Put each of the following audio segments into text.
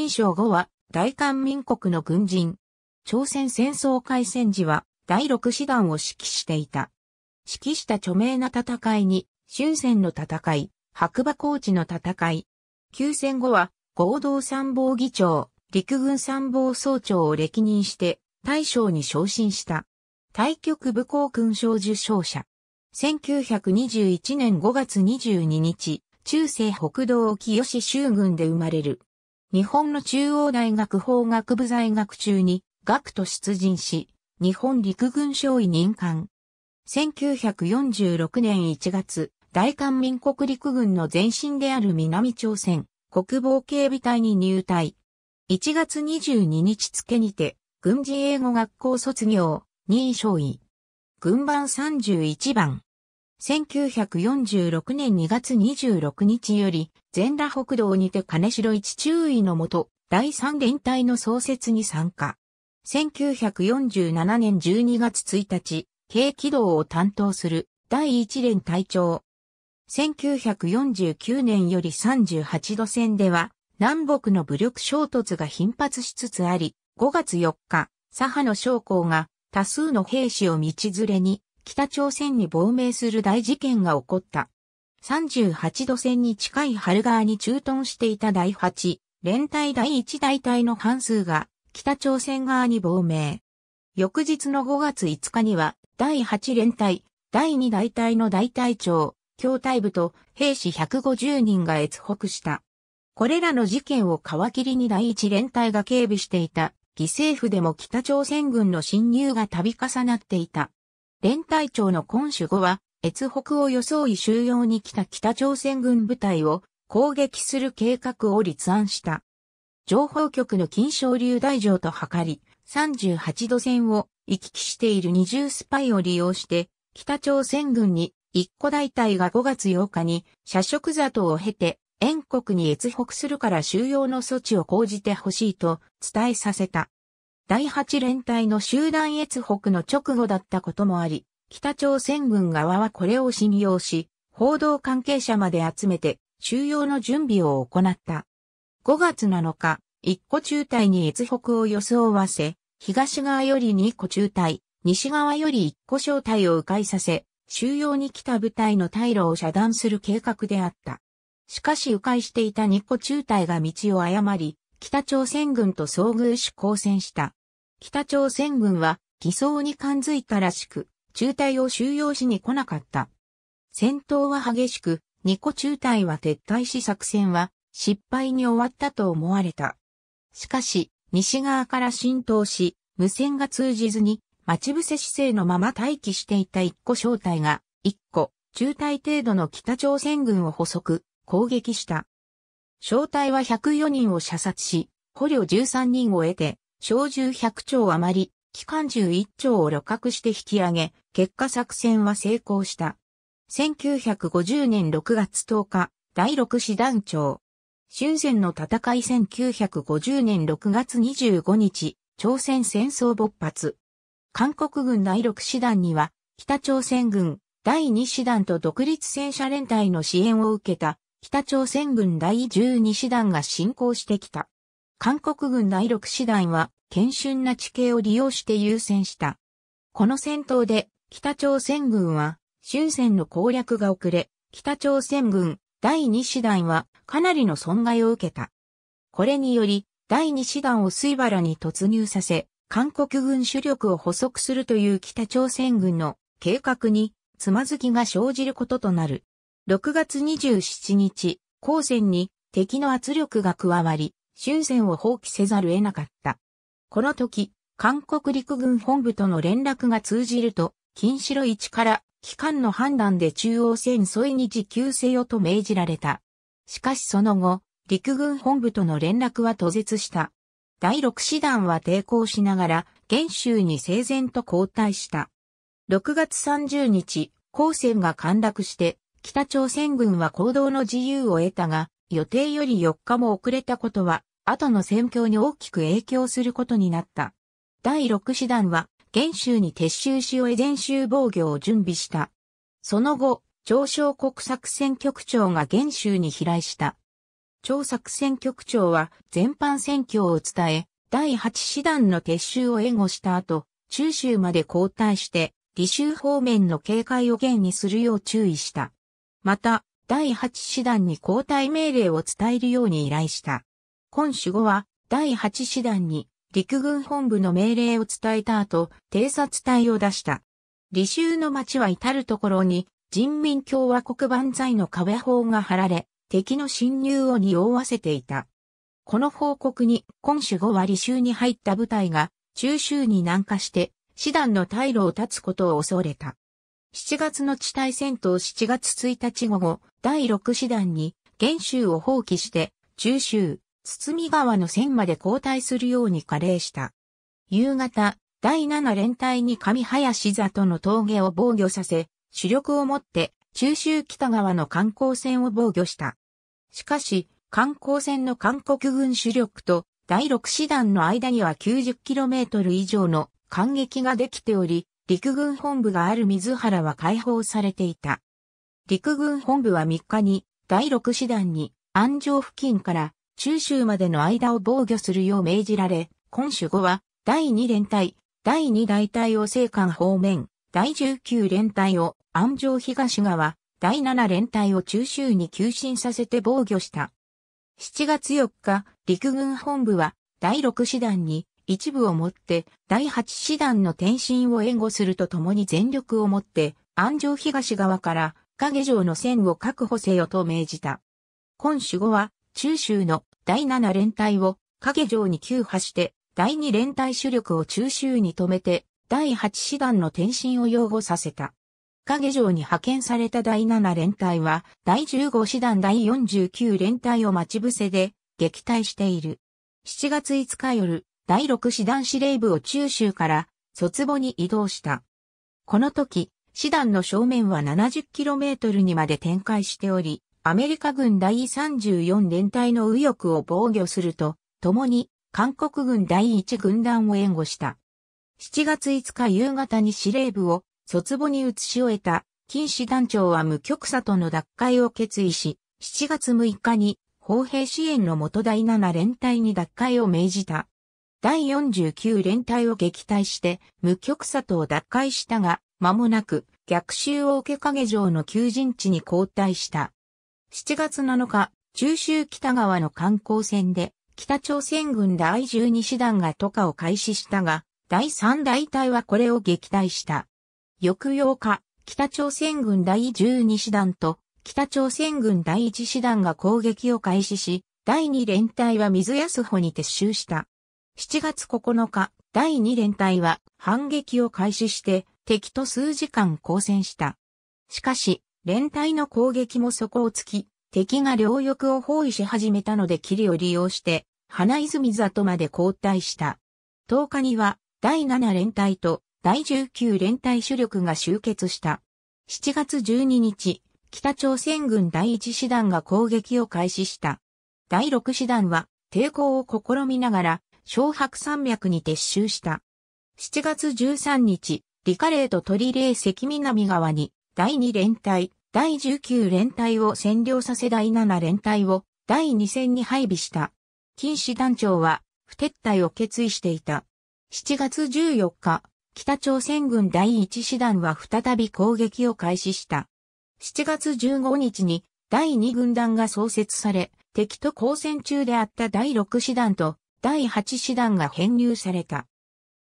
金賞後は大韓民国の軍人。朝鮮戦争開戦時は第六師団を指揮していた。指揮した著名な戦いに、終戦の戦い、白馬高地の戦い。休戦後は合同参謀議長、陸軍参謀総長を歴任して大将に昇進した。対局武功勲章受章者。1921年5月22日、中世北道清州軍で生まれる。日本の中央大学法学部在学中に学徒出陣し、日本陸軍少尉任官。1946年1月、大韓民国陸軍の前身である南朝鮮国防警備隊に入隊。1月22日付にて、軍事英語学校卒業、任少尉。軍番31番。1946年2月26日より、全羅北道にて金城一中尉のもと、第三連隊の創設に参加。1947年12月1日、軽機動を担当する第一連隊長。1949年より38度線では、南北の武力衝突が頻発しつつあり、5月4日、左派の将校が多数の兵士を道連れに北朝鮮に亡命する大事件が起こった。38度線に近い春川に駐屯していた第8連隊第1大隊の半数が北朝鮮側に亡命。翌日の5月5日には第8連隊第2大隊の大隊長、教隊部と兵士150人が越北した。これらの事件を皮切りに第1連隊が警備していた犠牲府でも北朝鮮軍の侵入が度重なっていた。連隊長の今ンシ5は、越北を装い収容に来た北朝鮮軍部隊を攻撃する計画を立案した。情報局の金賞流大城と測り、38度線を行き来している二重スパイを利用して、北朝鮮軍に一個大隊が5月8日に社食里を経て、遠国に越北するから収容の措置を講じてほしいと伝えさせた。第8連隊の集団越北の直後だったこともあり、北朝鮮軍側はこれを信用し、報道関係者まで集めて収容の準備を行った。5月7日、1個中隊に越北を装わせ、東側より2個中隊、西側より1個小隊を迂回させ、収容に来た部隊の退路を遮断する計画であった。しかし迂回していた2個中隊が道を誤り、北朝鮮軍と遭遇し交戦した。北朝鮮軍は偽装に感づいたらしく、中隊を収容しに来なかった。戦闘は激しく、二個中隊は撤退し作戦は失敗に終わったと思われた。しかし、西側から浸透し、無線が通じずに、待ち伏せ姿勢のまま待機していた一個小隊が、一個、中隊程度の北朝鮮軍を捕捉、攻撃した。小隊は104人を射殺し、捕虜13人を得て、小銃100丁余り、機関銃1丁を旅客して引き上げ、結果作戦は成功した。1950年6月10日、第6師団長。終戦の戦い1950年6月25日、朝鮮戦争勃発。韓国軍第6師団には、北朝鮮軍第2師団と独立戦車連隊の支援を受けた、北朝鮮軍第12師団が進行してきた。韓国軍第6師団は、謙瞬な地形を利用して優先した。この戦闘で、北朝鮮軍は、終戦の攻略が遅れ、北朝鮮軍第2師団はかなりの損害を受けた。これにより、第2師団を水原に突入させ、韓国軍主力を捕捉するという北朝鮮軍の計画につまずきが生じることとなる。6月27日、後戦に敵の圧力が加わり、終戦を放棄せざるを得なかった。この時、韓国陸軍本部との連絡が通じると、金城一から機関の判断で中央線沿いに持せよと命じられた。しかしその後、陸軍本部との連絡は途絶した。第6師団は抵抗しながら、元州に整然と交代した。6月30日、高戦が陥落して、北朝鮮軍は行動の自由を得たが、予定より4日も遅れたことは、後の戦況に大きく影響することになった。第6師団は、元州に撤収し終え全州防御を準備した。その後、長小国作戦局長が元州に飛来した。長作戦局長は全般戦況を伝え、第8師団の撤収を援護した後、中州まで交代して、李州方面の警戒を厳にするよう注意した。また、第8師団に交代命令を伝えるように依頼した。本守護は第8師団に陸軍本部の命令を伝えた後、偵察隊を出した。履修の町は至るところに人民共和国万歳の壁砲が張られ、敵の侵入を匂わせていた。この報告に、今守護は履修に入った部隊が、中州に南下して、師団の退路を断つことを恐れた。7月の地対戦闘7月1日午後、第6師団に、元州を放棄して、中州、堤川の線まで交代するように加齢した。夕方、第7連隊に上林里の峠を防御させ、主力をもって中州北側の観光船を防御した。しかし、観光船の韓国軍主力と第6師団の間には 90km 以上の間撃ができており、陸軍本部がある水原は解放されていた。陸軍本部は3日に第6師団に安城付近から中州までの間を防御するよう命じられ、今守後は、第2連隊、第2大隊を西官方面、第19連隊を安城東側、第7連隊を中州に急進させて防御した。7月4日、陸軍本部は、第6師団に、一部をもって、第8師団の転進を援護するとともに全力をもって、安城東側から、影城の線を確保せよと命じた。今週後は、中州の第7連隊を影城に急破して、第2連隊主力を中州に止めて、第8師団の転身を擁護させた。影城に派遣された第7連隊は、第15師団第49連隊を待ち伏せで、撃退している。7月5日夜、第6師団司令部を中州から、卒母に移動した。この時、師団の正面は 70km にまで展開しており、アメリカ軍第34連隊の右翼を防御すると、共に韓国軍第1軍団を援護した。7月5日夕方に司令部を卒母に移し終えた金師団長は無局佐との脱会を決意し、7月6日に砲兵支援の元第7連隊に脱会を命じた。第49連隊を撃退して無局差と脱会したが、間もなく逆襲を受け影城の求人地に交代した。7月7日、中州北側の観光船で、北朝鮮軍第12師団が渡河を開始したが、第3大隊はこれを撃退した。翌8日、北朝鮮軍第12師団と北朝鮮軍第1師団が攻撃を開始し、第2連隊は水安保に撤収した。7月9日、第2連隊は反撃を開始して敵と数時間交戦した。しかし、連隊の攻撃も底をつき、敵が両翼を包囲し始めたので霧を利用して、花泉里まで交代した。10日には、第7連隊と第19連隊主力が集結した。7月12日、北朝鮮軍第1師団が攻撃を開始した。第6師団は抵抗を試みながら、小白山脈に撤収した。7月13日、リカレーと鳥嶺関南側に第2連隊、第19連隊を占領させ第7連隊を第2戦に配備した。金師団長は不撤退を決意していた。7月14日、北朝鮮軍第1師団は再び攻撃を開始した。7月15日に第2軍団が創設され、敵と交戦中であった第6師団と第8師団が編入された。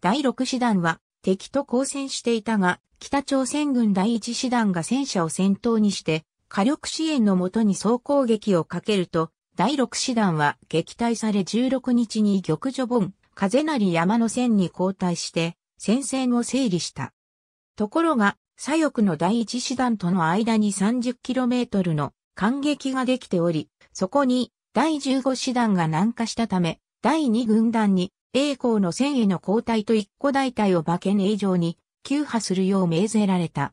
第6師団は敵と交戦していたが、北朝鮮軍第一師団が戦車を先頭にして、火力支援のもとに総攻撃をかけると、第六師団は撃退され16日に玉女盆、風なり山の線に交代して、戦線を整理した。ところが、左翼の第一師団との間に 30km の間撃ができており、そこに第15師団が南下したため、第2軍団に栄光の戦への交代と一個大隊を馬券以上に、休破するよう命ぜられた。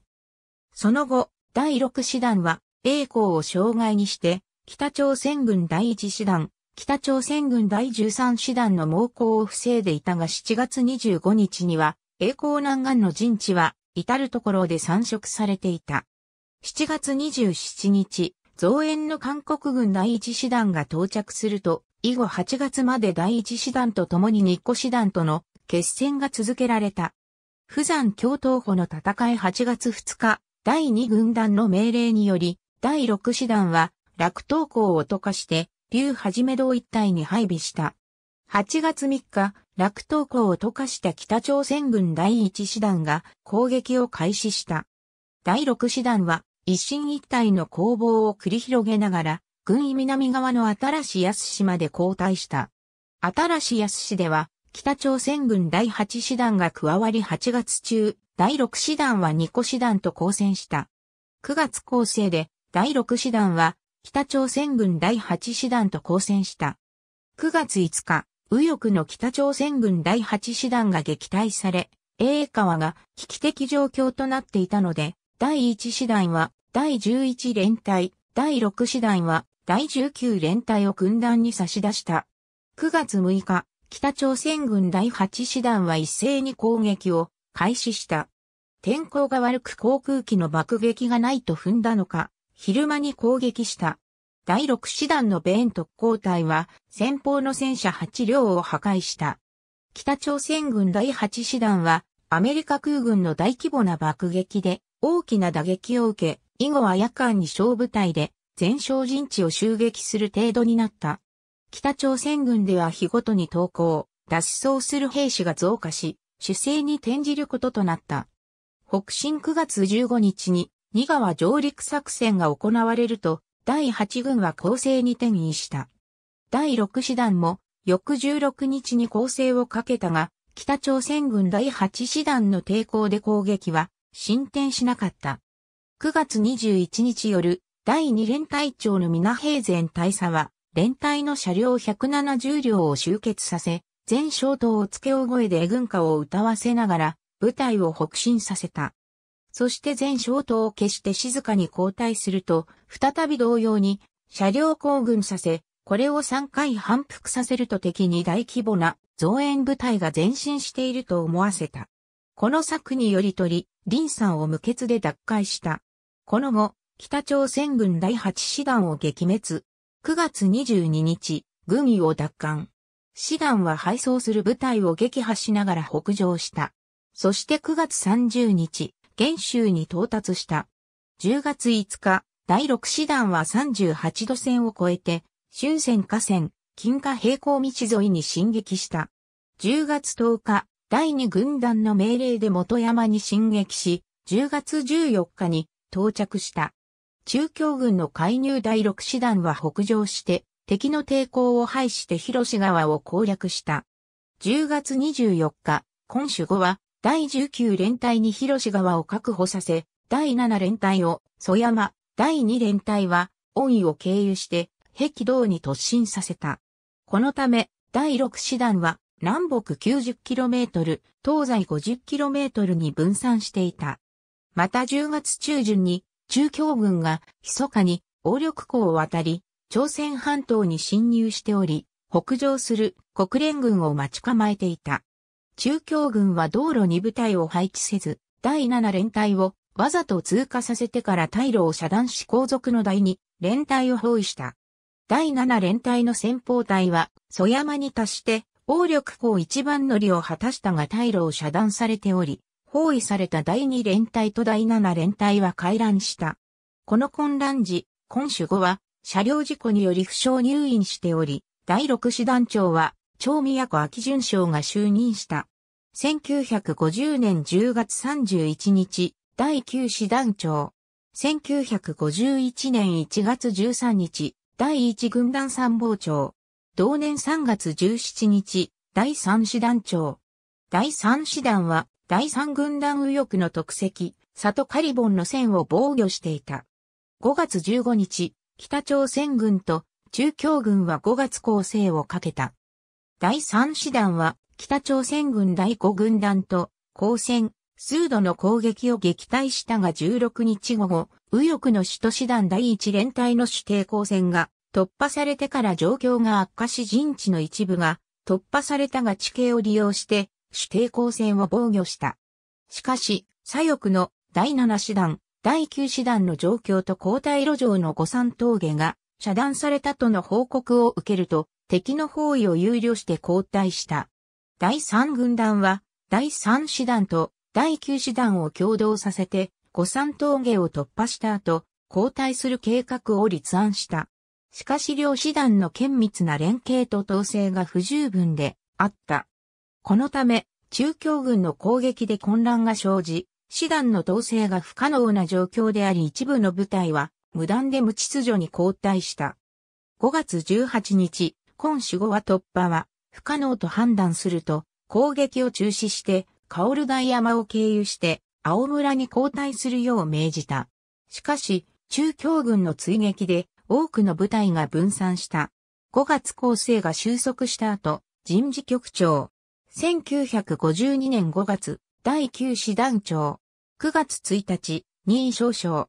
その後、第6師団は、栄光を障害にして、北朝鮮軍第1師団、北朝鮮軍第13師団の猛攻を防いでいたが7月25日には、栄光南岸の陣地は、至るところで散色されていた。7月27日、増援の韓国軍第1師団が到着すると、以後8月まで第一師団と共に日光師団との決戦が続けられた。富山共闘歩の戦い8月2日、第2軍団の命令により、第6師団は、楽闘校を溶かして、竜はじめ堂一帯に配備した。8月3日、楽闘校を溶かした北朝鮮軍第1師団が攻撃を開始した。第6師団は、一進一退の攻防を繰り広げながら、軍医南側の新し安市まで後退した。新し安市では、北朝鮮軍第8師団が加わり8月中、第6師団は2個師団と交戦した。9月構成で、第6師団は、北朝鮮軍第8師団と交戦した。9月5日、右翼の北朝鮮軍第8師団が撃退され、栄川が危機的状況となっていたので、第1師団は第11連隊、第6師団は第19連隊を軍団に差し出した。9月6日、北朝鮮軍第8師団は一斉に攻撃を開始した。天候が悪く航空機の爆撃がないと踏んだのか、昼間に攻撃した。第6師団の米特攻隊は先方の戦車8両を破壊した。北朝鮮軍第8師団はアメリカ空軍の大規模な爆撃で大きな打撃を受け、以後は夜間に小部隊で全焼陣地を襲撃する程度になった。北朝鮮軍では日ごとに投降、脱走する兵士が増加し、主勢に転じることとなった。北進9月15日に、二川上陸作戦が行われると、第8軍は攻勢に転移した。第6師団も、翌16日に攻勢をかけたが、北朝鮮軍第8師団の抵抗で攻撃は進展しなかった。9月21日夜、第2連隊長の皆平前大佐は、連隊の車両170両を集結させ、全小刀を付け大声で軍歌を歌わせながら、部隊を北進させた。そして全小刀を消して静かに交代すると、再び同様に、車両行軍させ、これを3回反復させると敵に大規模な増援部隊が前進していると思わせた。この策により取り、林さんを無血で奪回した。この後、北朝鮮軍第8師団を撃滅。9月22日、軍医を奪還。師団は敗走する部隊を撃破しながら北上した。そして9月30日、元州に到達した。10月5日、第6師団は38度線を越えて、春戦河川、金華平行道沿いに進撃した。10月10日、第2軍団の命令で元山に進撃し、10月14日に到着した。中京軍の介入第6師団は北上して、敵の抵抗を排して広島川を攻略した。10月24日、今守後は、第19連隊に広島川を確保させ、第7連隊を、曽山、第2連隊は、恩意を経由して、壁道に突進させた。このため、第6師団は、南北 90km、東西 50km に分散していた。また10月中旬に中共軍が密かに王緑港を渡り、朝鮮半島に侵入しており、北上する国連軍を待ち構えていた。中共軍は道路に部隊を配置せず、第7連隊をわざと通過させてから退路を遮断し後続の第二連隊を包囲した。第7連隊の先方隊は、蘇山に達して、王緑港一番乗りを果たしたが退路を遮断されており、包囲された第2連隊と第7連隊は回覧した。この混乱時、今週後は車両事故により負傷入院しており、第6師団長は、長宮子秋順将が就任した。1950年10月31日、第9師団長。1951年1月13日、第1軍団参謀長。同年3月17日、第3師団長。第3師団は、第三軍団右翼の特席、里カリボンの線を防御していた。5月15日、北朝鮮軍と中共軍は5月攻勢をかけた。第三師団は北朝鮮軍第5軍団と交戦、数度の攻撃を撃退したが16日午後、右翼の首都師団第1連隊の指定抗戦が突破されてから状況が悪化し陣地の一部が突破されたが地形を利用して主抵抗戦を防御した。しかし、左翼の第7師団、第9師団の状況と交代路上の五山峠が遮断されたとの報告を受けると、敵の包囲を憂慮して交代した。第3軍団は、第3師団と第9師団を共同させて、五山峠を突破した後、交代する計画を立案した。しかし両師団の厳密な連携と統制が不十分であった。このため、中共軍の攻撃で混乱が生じ、師団の統制が不可能な状況であり一部の部隊は無断で無秩序に交代した。5月18日、今守護は突破は不可能と判断すると攻撃を中止してカオルダイ山を経由して青村に交代するよう命じた。しかし、中共軍の追撃で多くの部隊が分散した。5月構成が収束した後、人事局長、1952年5月、第9師団長。9月1日、任位少将。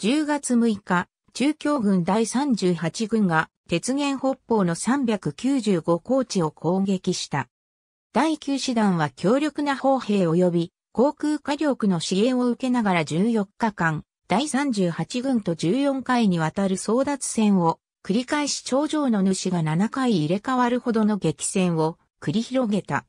10月6日、中京軍第38軍が、鉄原北方の395高地を攻撃した。第9師団は強力な砲兵及び航空火力の支援を受けながら14日間、第38軍と14回にわたる争奪戦を繰り返し頂上の主が7回入れ替わるほどの激戦を繰り広げた。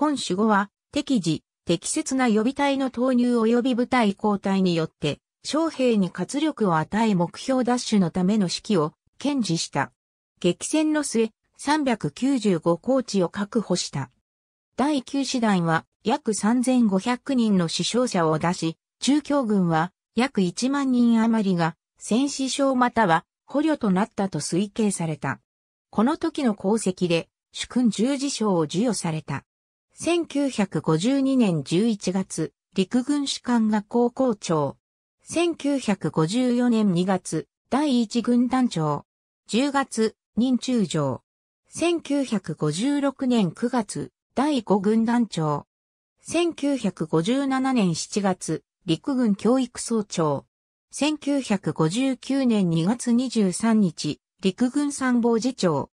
今守護は、適時、適切な予備隊の投入及び部隊交代によって、将兵に活力を与え目標奪取のための指揮を堅持した。激戦の末、395高地を確保した。第9師団は約3500人の死傷者を出し、中共軍は約1万人余りが戦死傷または捕虜となったと推計された。この時の功績で主君十字章を授与された。1952年11月、陸軍士官学校校長。1954年2月、第一軍団長。10月、任中将。1956年9月、第5軍団長。1957年7月、陸軍教育総長。1959年2月23日、陸軍参謀次長。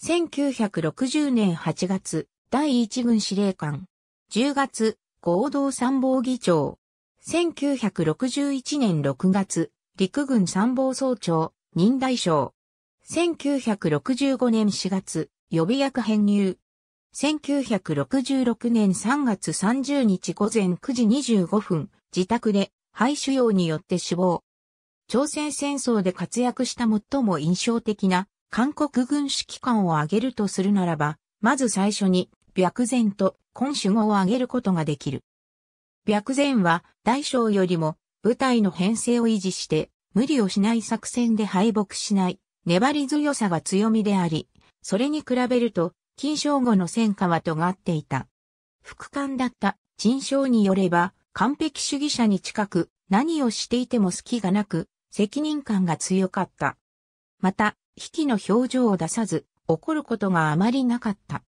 1960年8月、第一軍司令官。10月、合同参謀議長。1961年6月、陸軍参謀総長、任大将。1965年4月、予備役編入。1966年3月30日午前9時25分、自宅で肺腫瘍によって死亡。朝鮮戦争で活躍した最も印象的な韓国軍指揮官を挙げるとするならば、まず最初に白禅と今主語を挙げることができる。白禅は大将よりも部隊の編成を維持して無理をしない作戦で敗北しない粘り強さが強みであり、それに比べると金将語の戦果は尖っていた。副官だった陳将によれば完璧主義者に近く何をしていても隙がなく責任感が強かった。また、引きの表情を出さず怒ることがあまりなかった。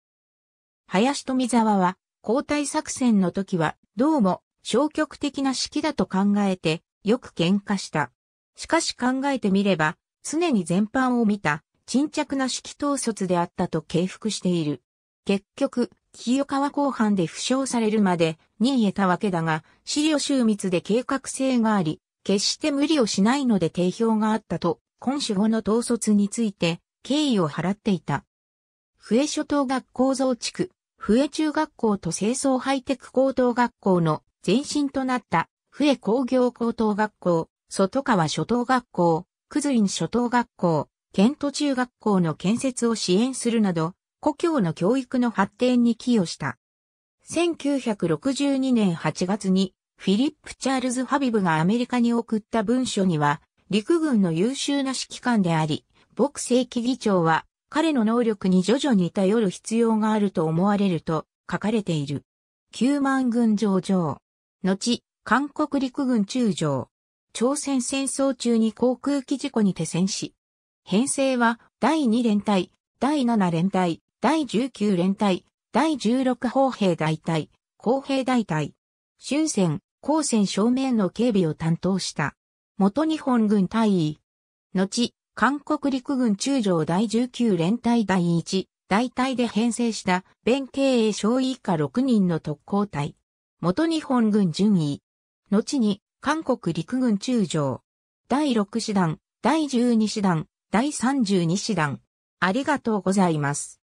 林富沢は、交代作戦の時は、どうも、消極的な指揮だと考えて、よく喧嘩した。しかし考えてみれば、常に全般を見た、沈着な指揮統率であったと敬服している。結局、清川後半で負傷されるまで、意得たわけだが、資料集密で計画性があり、決して無理をしないので定評があったと、今週後の統率について、敬意を払っていた。笛諸島学校増築、笛中学校と清掃ハイテク高等学校の前身となった笛工業高等学校、外川初等学校、くずイん初等学校、ケント中学校の建設を支援するなど、故郷の教育の発展に寄与した。1962年8月にフィリップ・チャールズ・ハビブがアメリカに送った文書には、陸軍の優秀な指揮官であり、牧政期議長は彼の能力に徐々に頼る必要があると思われると書かれている。九万軍上場。後、韓国陸軍中将。朝鮮戦争中に航空機事故に手戦し、編成は第2連隊、第7連隊、第19連隊、第16砲兵大隊、工兵大隊、終戦、高戦正面の警備を担当した。元日本軍大尉。後、韓国陸軍中将第19連隊第1、大隊で編成した、弁慶衛少尉以下6人の特攻隊。元日本軍順位。後に、韓国陸軍中将。第6師団、第12師団、第32師団。ありがとうございます。